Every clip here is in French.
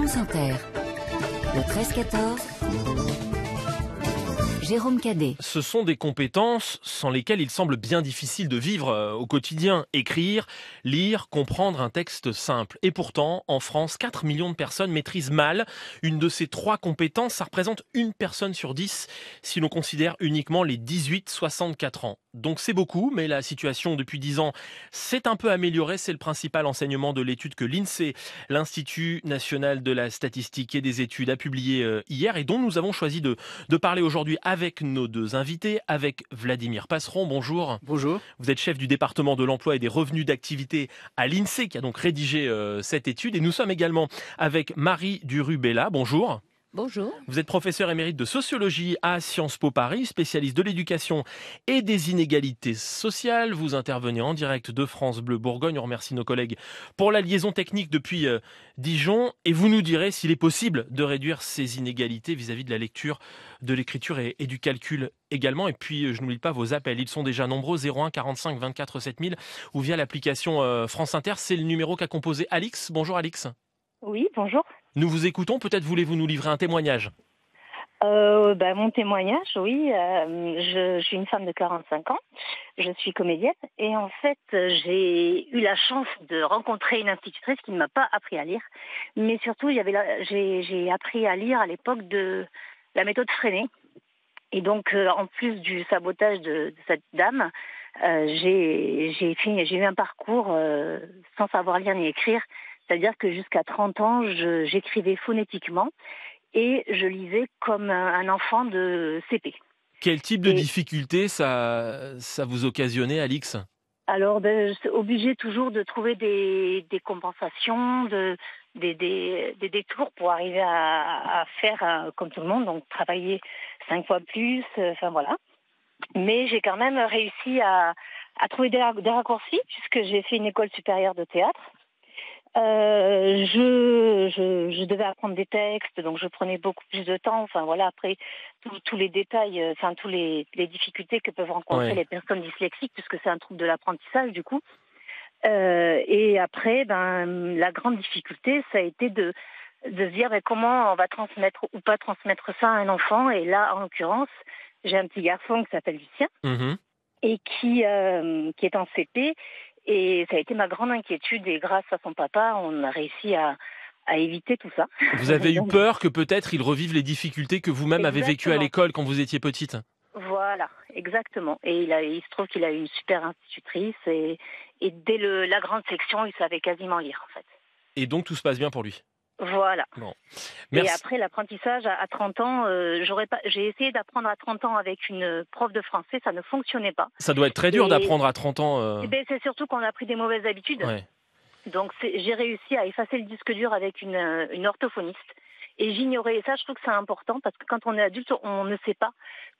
Le 13-14. Jérôme Cadet. Ce sont des compétences sans lesquelles il semble bien difficile de vivre euh, au quotidien. Écrire, lire, comprendre un texte simple. Et pourtant, en France, 4 millions de personnes maîtrisent mal une de ces trois compétences. Ça représente une personne sur 10 si l'on considère uniquement les 18-64 ans donc c'est beaucoup, mais la situation depuis 10 ans s'est un peu améliorée. C'est le principal enseignement de l'étude que l'INSEE, l'Institut national de la statistique et des études, a publiée euh, hier et dont nous avons choisi de, parler aujourd'hui avec nos deux invités, avec Vladimir Passeron. Bonjour. Bonjour. Vous êtes chef du département de l'emploi et des revenus d'activité à l'INSEE qui a donc rédigé euh, cette étude. Et nous sommes également avec Marie Durubella. Bonjour. Bonjour. Vous êtes professeur émérite de sociologie à Sciences Po Paris, spécialiste de l'éducation et des inégalités sociales. Vous intervenez en direct de France Bleu Bourgogne. On remercie nos collègues pour la liaison technique depuis euh, Dijon. Et vous nous direz s'il est possible de réduire ces inégalités vis-à-vis de la lecture, de l'écriture et, du calcul également. Et puis, euh, je n'oublie pas vos appels. Ils sont déjà nombreux 01 45 24 7000 ou via l'application euh, France Inter. C'est le numéro qu'a composé Alix. Bonjour Alix. Oui, bonjour. Nous vous écoutons, peut-être voulez-vous nous livrer un témoignage euh, ben, mon témoignage, oui. Euh, je, suis une femme de 45 ans. Je suis comédienne. Et en fait, j'ai eu la chance de rencontrer une institutrice qui ne m'a pas appris à lire. Mais surtout, j'ai appris à lire à l'époque de la méthode freinée. Et donc, euh, en plus du sabotage de, de cette dame, j'ai eu un parcours sans savoir lire ni écrire c'est-à-dire que jusqu'à 30 ans, j'écrivais phonétiquement et je lisais comme un enfant de CP. Quel type de difficultés difficulté ça, vous occasionnait, Alix alors, ben, obligée toujours de trouver des, compensations, des, détours pour arriver à, faire euh, comme tout le monde, donc travailler cinq fois plus, euh, enfin voilà. Mais j'ai quand même réussi à trouver des, raccourcis puisque j'ai fait une école supérieure de théâtre euh, je, je, devais apprendre des textes, donc je prenais beaucoup plus de temps. Enfin voilà, après tous les détails, euh, enfin tous les, les, difficultés que peuvent rencontrer les personnes dyslexiques, puisque c'est un trouble de l'apprentissage du coup. Euh, et après, ben la grande difficulté, ça a été de de se dire comment on va transmettre ou pas transmettre ça à un enfant. Et là, en l'occurrence, j'ai un petit garçon qui s'appelle Lucien. Mmh et qui, qui est en CP et ça a été ma grande inquiétude. Et grâce à son papa, on a réussi à, éviter tout ça. Vous avez eu peur que peut-être il revive les difficultés que vous-même avez vécues à l'école quand vous étiez petite Voilà, exactement. Et il, se trouve qu'il a eu une super institutrice et, dès la grande section, il savait quasiment lire en fait. Et donc tout se passe bien pour lui voilà. Et après l'apprentissage à, 30 ans, euh, j'aurais pas, j'ai essayé d'apprendre à 30 ans avec une euh, prof de français, ça ne fonctionnait pas. Ça doit être très dur d'apprendre à 30 ans. Euh. Eh ben, c'est surtout qu'on a pris des mauvaises habitudes. Ouais. Donc j'ai réussi à effacer le disque dur avec une, une orthophoniste et j'ignorais, et ça je trouve que c'est important parce que quand on est adulte, on ne sait pas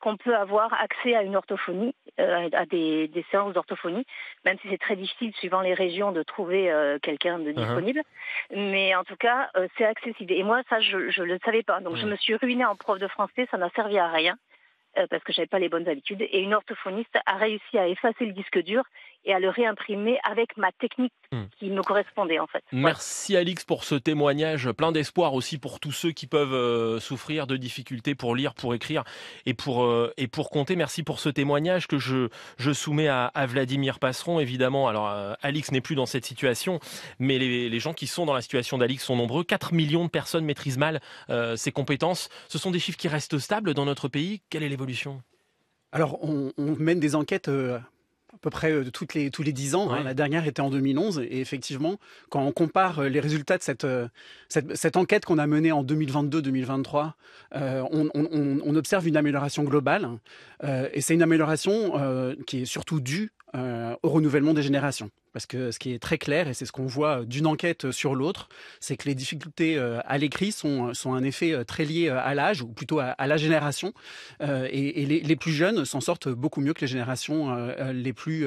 qu'on peut avoir accès à une orthophonie, euh, à des, séances d'orthophonie, même si c'est très difficile suivant les régions de trouver euh, quelqu'un de uh-huh. disponible. Mais en tout cas, euh, c'est accessible. Et moi ça, je ne le savais pas. Donc je me suis ruinée en prof de français, ça n'a servi à rien parce que n'avais pas les bonnes habitudes. Et une orthophoniste a réussi à effacer le disque dur et à le réimprimer avec ma technique hmm. qui me correspondait en fait. Merci Alix pour ce témoignage plein d'espoir aussi pour tous ceux qui peuvent euh, souffrir de difficultés pour lire, pour écrire et pour, euh, et pour compter. Merci pour ce témoignage que je, je soumets à, Vladimir Passeron évidemment. Alors euh, Alix n'est plus dans cette situation mais les, les gens qui sont dans la situation d'Alix sont nombreux. 4 millions de personnes maîtrisent mal ses compétences. Ce sont des chiffres qui restent stables dans notre pays. Quelle est l'évolution alors, on, mène des enquêtes à peu près euh, les, tous les 10 ans. Hein. la dernière était en 2011. Et effectivement, quand on compare euh, les résultats de euh, cette, cette, enquête qu'on a menée en 2022-2023, on, observe une amélioration globale. Hein. et c'est une amélioration qui est surtout due euh, au renouvellement des générations. Parce que ce qui est très clair, et c'est ce qu'on voit d'une enquête sur l'autre, c'est que les difficultés euh, à l'écrit sont, sont un effet euh, très lié à l'âge, ou plutôt à, la génération. et, les, plus jeunes s'en sortent beaucoup mieux que les générations les, plus,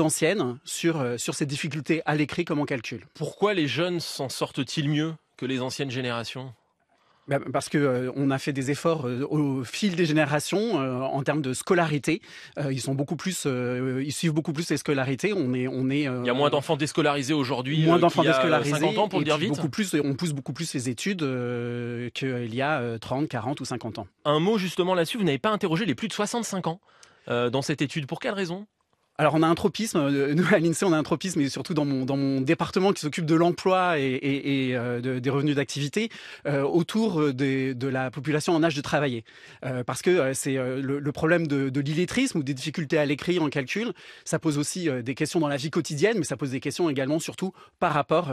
anciennes sur, sur ces difficultés à l'écrit comme en calcul. Pourquoi les jeunes s'en sortent-ils mieux que les anciennes générations bah, parce que euh, on a fait des efforts euh, au fil des générations euh, en termes de scolarité. ils sont beaucoup plus, ils suivent beaucoup plus les scolarités. On est, on est. Il y a moins d'enfants déscolarisés aujourd'hui. Moins d'enfants déscolarisés. 50 ans pour dire vite. Beaucoup plus, on pousse beaucoup plus les études qu'il y a 30, 40 ou 50 ans. Un mot justement là-dessus. Vous n'avez pas interrogé les plus de 65 ans dans cette étude. Pour quelle raison alors on a un tropisme, euh, nous à l'INSEE on a un tropisme et surtout dans mon, département qui s'occupe de l'emploi et, euh, des revenus d'activité euh, autour de la population en âge de travailler. parce que c'est le, problème de, de l'illettrisme ou des difficultés à l'écrit en calcul, ça pose aussi des questions dans la vie quotidienne mais ça pose des questions également surtout par rapport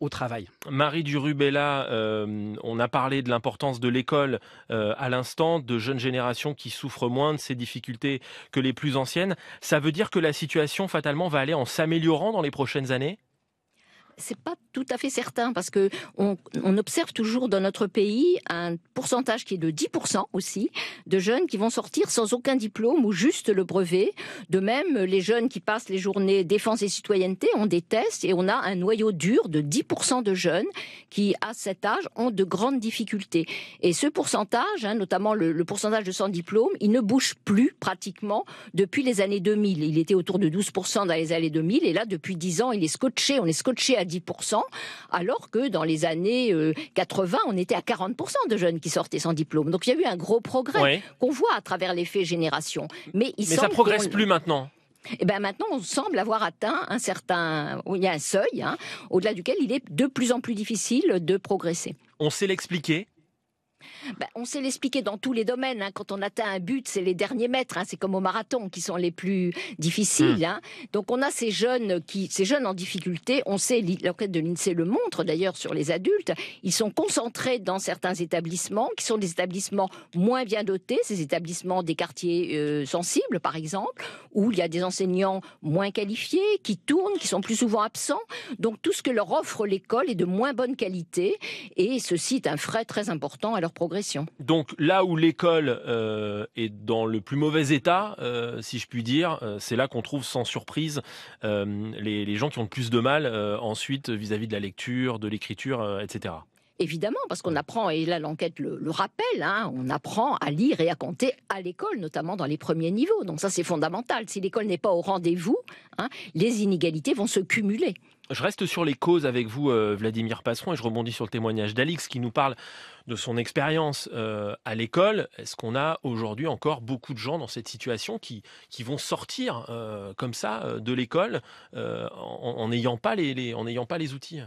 au travail. Marie Durubella, on a parlé de l'importance de l'école à l'instant, de jeunes générations qui souffrent moins de ces difficultés que les plus anciennes. Ça veut dire que la situation fatalement va aller en s'améliorant dans les prochaines années c'est pas tout à fait certain parce que on, observe toujours dans notre pays un pourcentage qui est de 10% aussi de jeunes qui vont sortir sans aucun diplôme ou juste le brevet. De même, les jeunes qui passent les journées défense et citoyenneté, on des tests et on a un noyau dur de 10% de jeunes qui, à cet âge, ont de grandes difficultés. Et ce pourcentage, hein, notamment le, pourcentage de sans diplôme, il ne bouge plus pratiquement depuis les années 2000. Il était autour de 12% dans les années 2000 et là, depuis 10 ans, il est scotché. On est scotché à alors que dans les années 80, euh, on était à 40% de jeunes qui sortaient sans diplôme. Donc il y a eu un gros progrès qu'on voit à travers l'effet génération. Mais, il ne ça progresse plus maintenant. Et eh ben maintenant, on semble avoir atteint un certain, il y a un seuil hein, au-delà duquel il est de plus en plus difficile de progresser. On sait l'expliquer bah, on sait l'expliquer dans tous les domaines. Hein. Quand on atteint un but, c'est les derniers mètres. Hein. C'est comme au marathon qui sont les plus difficiles. Hmm. Hein. Donc on a ces jeunes qui, ces jeunes en difficulté. On sait, l'enquête de l'Insee le montre d'ailleurs sur les adultes. Ils sont concentrés dans certains établissements qui sont des établissements moins bien dotés, ces établissements des quartiers euh, sensibles par exemple, où il y a des enseignants moins qualifiés qui tournent, qui sont plus souvent absents. Donc tout ce que leur offre l'école est de moins bonne qualité et ceci est un frais très important. Alors progression. Donc là où l'école euh, est dans le plus mauvais état, euh, si je puis dire, euh, c'est là qu'on trouve sans surprise les, gens qui ont le plus de mal ensuite vis à -vis de la lecture, de l'écriture, etc évidemment, parce qu'on apprend, et là l'enquête le, le rappelle, hein, on apprend à lire et à compter à l'école, notamment dans les premiers niveaux. Donc ça, c'est fondamental. Si l'école n'est pas au rendez-vous, hein, les inégalités vont se cumuler. Je reste sur les causes avec vous, euh, Vladimir Passeron, et je rebondis sur le témoignage d'Alix qui nous parle de son expérience euh, à l'école. Est-ce qu'on a aujourd'hui encore beaucoup de gens dans cette situation qui, qui vont sortir euh, comme ça de l'école en n'ayant pas les, en n'ayant pas les outils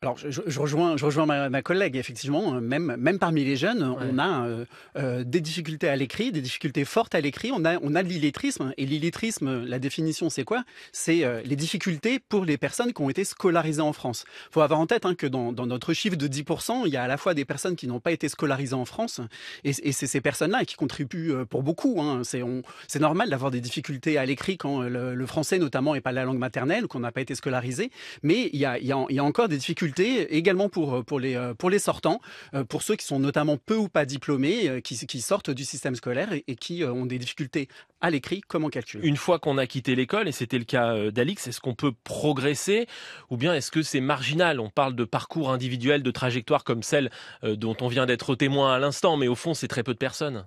alors, je, rejoins, je rejoins ma, collègue, effectivement, hein, même, même parmi les jeunes, on a euh, euh, des difficultés à l'écrit, des difficultés fortes à l'écrit, on a, on a l'illettrisme. Hein. Et l'illettrisme, la définition, c'est quoi C'est euh, les difficultés pour les personnes qui ont été scolarisées en France. Il faut avoir en tête hein, que dans, notre chiffre de 10%, il y a à la fois des personnes qui n'ont pas été scolarisées en France, et, c'est ces personnes-là qui contribuent pour beaucoup. C'est normal d'avoir des difficultés à l'écrit quand le, français, notamment, n'est pas la langue maternelle, qu'on n'a pas été scolarisé, mais il il y a encore des difficultés également pour, euh, pour, les, euh, pour les sortants, euh, pour ceux qui sont notamment peu ou pas diplômés, qui, sortent du système scolaire et, qui ont des difficultés à l'écrit comme calculer calcul. Une fois qu'on a quitté l'école, et c'était le cas d'Alix, est-ce qu'on peut progresser ou bien est-ce que c'est marginal On parle de parcours individuels, de trajectoires comme celle dont on vient d'être témoin à l'instant, mais au fond, c'est très peu de personnes.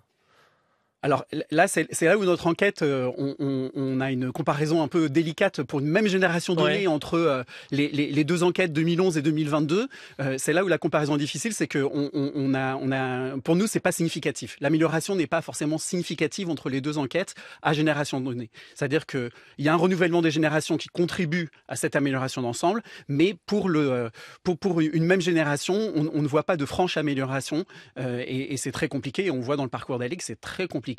Alors là, c'est là où notre enquête, euh, on, a une comparaison un peu délicate pour une même génération donnée entre euh, les, deux enquêtes 2011 et 2022. Euh, c'est là où la comparaison est difficile, c'est que on, a, on a, pour nous, c'est pas significatif. L'amélioration n'est pas forcément significative entre les deux enquêtes à génération donnée. C'est-à-dire que il y a un renouvellement des générations qui contribue à cette amélioration d'ensemble, mais pour le, pour, une même génération, on, ne voit pas de franche amélioration et, c'est très compliqué. On voit dans le parcours d'Alix, c'est très compliqué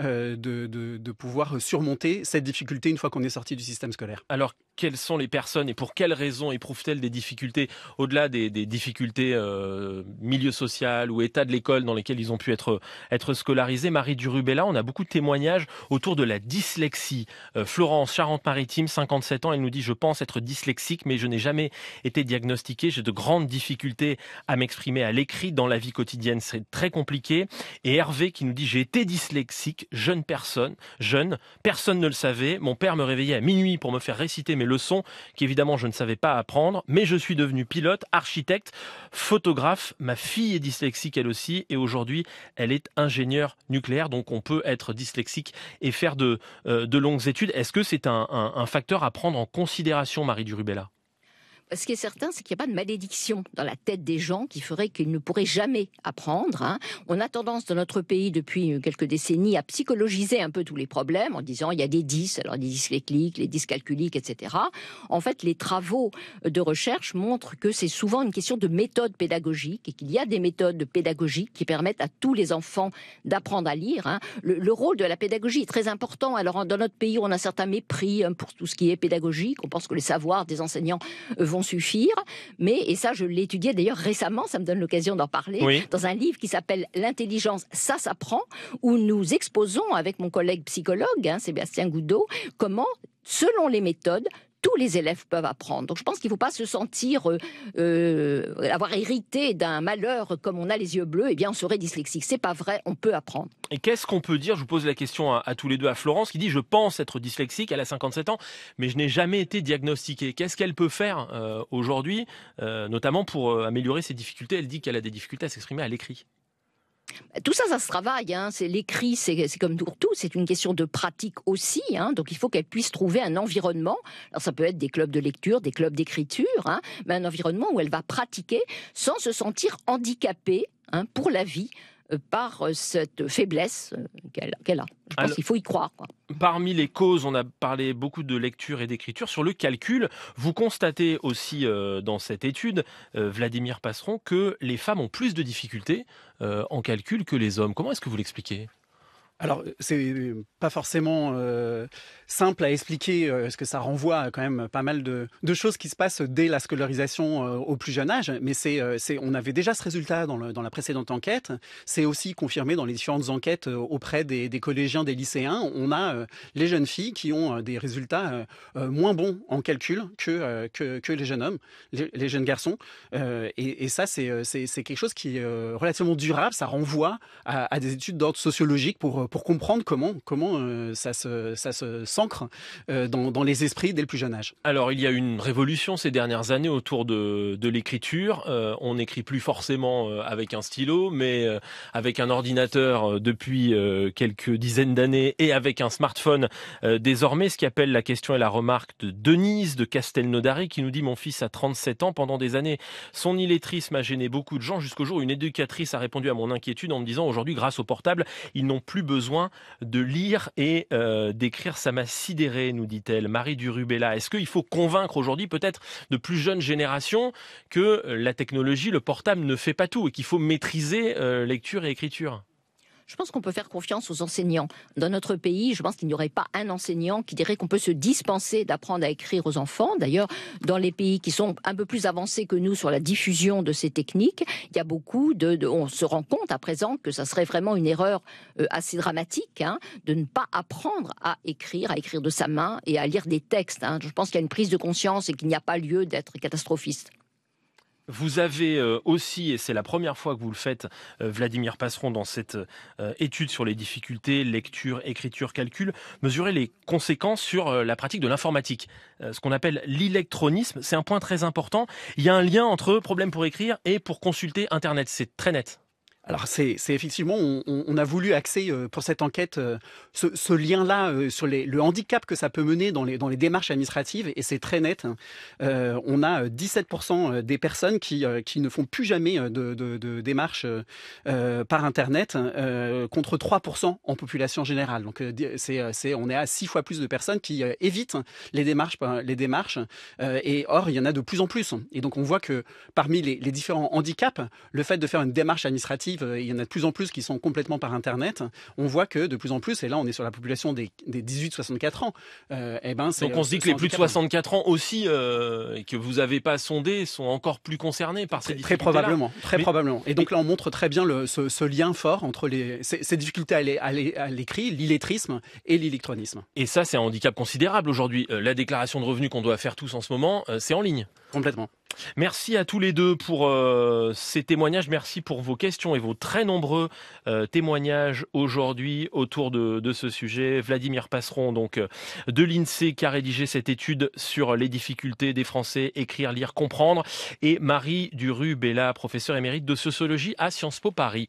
euh, de, de pouvoir surmonter cette difficulté une fois qu'on est sorti du système scolaire. Alors, quelles sont les personnes et pour quelles raisons éprouvent-elles des difficultés au-delà des, difficultés euh, milieu social ou état de l'école dans lesquelles ils ont pu être être scolarisés. Marie Durubella, on a beaucoup de témoignages autour de la dyslexie. Euh, Florence, Charente-Maritime, 57 ans, elle nous dit je pense être dyslexique mais je n'ai jamais été diagnostiquée. J'ai de grandes difficultés à m'exprimer à l'écrit dans la vie quotidienne, c'est très compliqué. Et Hervé qui nous dit j'ai été dyslexique, jeune personne, jeune, personne ne le savait. Mon père me réveillait à minuit pour me faire réciter mes les leçons qu'évidemment je ne savais pas apprendre, mais je suis devenu pilote, architecte, photographe. Ma fille est dyslexique elle aussi, et aujourd'hui elle est ingénieure nucléaire, donc on peut être dyslexique et faire de, euh, longues études. Est-ce que c'est un, un facteur à prendre en considération, Marie Durubella ce qui est certain, c'est qu'il n'y a pas de malédiction dans la tête des gens qui ferait qu'ils ne pourraient jamais apprendre. Hein. On a tendance dans notre pays depuis euh, quelques décennies à psychologiser un peu tous les problèmes en disant il y a des 10, alors des dyslécliques, les dyscalculiques, etc. En fait, les travaux de recherche montrent que c'est souvent une question de méthode pédagogique et qu'il y a des méthodes pédagogiques qui permettent à tous les enfants d'apprendre à lire. Hein. Le, rôle de la pédagogie est très important. Alors dans notre pays, on a un certain mépris hein, pour tout ce qui est pédagogique. On pense que les savoirs des enseignants euh, suffire, mais, et ça je l'étudiais d'ailleurs récemment, ça me donne l'occasion d'en parler, dans un livre qui s'appelle L'intelligence, ça s'apprend, où nous exposons avec mon collègue psychologue, hein, Sébastien Goudot, comment selon les méthodes, les élèves peuvent apprendre. Donc je pense qu'il ne faut pas se sentir euh, euh, avoir hérité d'un malheur comme on a les yeux bleus, et eh bien on serait dyslexique. C'est pas vrai, on peut apprendre. Et qu'est-ce qu'on peut dire Je vous pose la question à, tous les deux à Florence qui dit je pense être dyslexique, elle a 57 ans, mais je n'ai jamais été diagnostiquée. Qu'est-ce qu'elle peut faire euh, aujourd'hui, notamment pour améliorer ses difficultés Elle dit qu'elle a des difficultés à s'exprimer à l'écrit. Tout ça, ça se travaille. Hein. C'est l'écrit, c'est comme pour tout. C'est une question de pratique aussi. Hein. Donc, il faut qu'elle puisse trouver un environnement. Alors, ça peut être des clubs de lecture, des clubs d'écriture, hein, mais un environnement où elle va pratiquer sans se sentir handicapée pour la vie euh, par euh, cette faiblesse euh, qu'elle a. Je pense qu'il faut y croire. Parmi les causes, on a parlé beaucoup de lecture et d'écriture. Sur le calcul, vous constatez aussi dans cette étude, Vladimir Passeron, que les femmes ont plus de difficultés euh, en calcul que les hommes. Comment est-ce que vous l'expliquez alors, euh, c'est euh, pas forcément euh, simple à expliquer, parce que ça renvoie quand même pas mal de, choses qui se passent dès la scolarisation au plus jeune âge. Mais c'est, on avait déjà ce résultat dans, la précédente enquête. C'est aussi confirmé dans les différentes enquêtes auprès des, collégiens, des lycéens. On a les jeunes filles qui ont des résultats moins bons en calcul que, que, les jeunes hommes, les, jeunes garçons. Et, ça, c'est, quelque chose qui est relativement durable. Ça renvoie à, à des études d'ordre sociologique pour euh, pour, comprendre comment, comment euh, ça se, ça se s'ancre euh, dans, dans, les esprits dès le plus jeune âge. Alors il y a une révolution ces dernières années autour de, de l'écriture. on n'écrit plus forcément avec un stylo, mais avec un ordinateur depuis quelques dizaines d'années et avec un smartphone. désormais, ce qui appelle la question et la remarque de Denise de Castelnaudary qui nous dit mon fils a 37 ans pendant des années. Son illettrisme a gêné beaucoup de gens jusqu'au jour où une éducatrice a répondu à mon inquiétude en me disant aujourd'hui grâce au portable, ils n'ont plus besoin besoin de lire et euh, d'écrire. Ça m'a sidéré, nous dit-elle, Marie Durubella. Est-ce qu'il faut convaincre aujourd'hui peut-être de plus jeunes générations que euh, la technologie, le portable ne fait pas tout et qu'il faut maîtriser euh, lecture et écriture je pense qu'on peut faire confiance aux enseignants. Dans notre pays, je pense qu'il n'y aurait pas un enseignant qui dirait qu'on peut se dispenser d'apprendre à écrire aux enfants. D'ailleurs, dans les pays qui sont un peu plus avancés que nous sur la diffusion de ces techniques, il y a beaucoup de, on se rend compte à présent que ça serait vraiment une erreur euh, assez dramatique hein, de ne pas apprendre à écrire, à écrire de sa main et à lire des textes. Hein. Je pense qu'il y a une prise de conscience et qu'il n'y a pas lieu d'être catastrophiste. Vous avez euh, aussi, et c'est la première fois que vous le faites, euh, Vladimir Passeron, dans cette euh, étude sur les difficultés, lecture, écriture, calcul, mesurer les conséquences sur la pratique de l'informatique. Ce qu'on appelle l'électronisme, c'est un point très important. Il y a un lien entre problème pour écrire et pour consulter Internet. C'est très net. Alors c'est effectivement, on, a voulu axer euh, pour cette enquête euh, ce, lien-là euh, sur le handicap que ça peut mener dans les, dans les démarches administratives, et c'est très net. Hein. on a 17% des personnes qui, qui ne font plus jamais de, démarches par Internet, hein, contre 3% en population générale. Donc c'est on est à 6 fois plus de personnes qui évitent les démarches, ben, les démarches et or il y en a de plus en plus. Et donc on voit que parmi les différents handicaps, le fait de faire une démarche administrative, il y en a de plus en plus qui sont complètement par Internet, on voit que de plus en plus, et là on est sur la population des, des 18-64 ans, et euh, eh ben Donc on se dit euh, que les plus de 64 ans aussi, euh, que vous n'avez pas sondé, sont encore plus concernés par ces difficultés. Très probablement, très probablement. Et donc là on montre très bien ce, lien fort entre ces, ces difficultés à l'écrit, l'illettrisme et l'électronisme. Et ça c'est un handicap considérable aujourd'hui. La déclaration de revenus qu'on doit faire tous en ce moment, c'est en ligne. Complètement. Merci à tous les deux pour euh, ces témoignages. Merci pour vos questions et vos très nombreux euh, témoignages aujourd'hui autour de, de, ce sujet. Vladimir Passeron, donc euh, de l'INSEE, qui a rédigé cette étude sur les difficultés des Français écrire, lire, comprendre, et Marie Duru-Bella, professeure émérite de sociologie à Sciences Po Paris.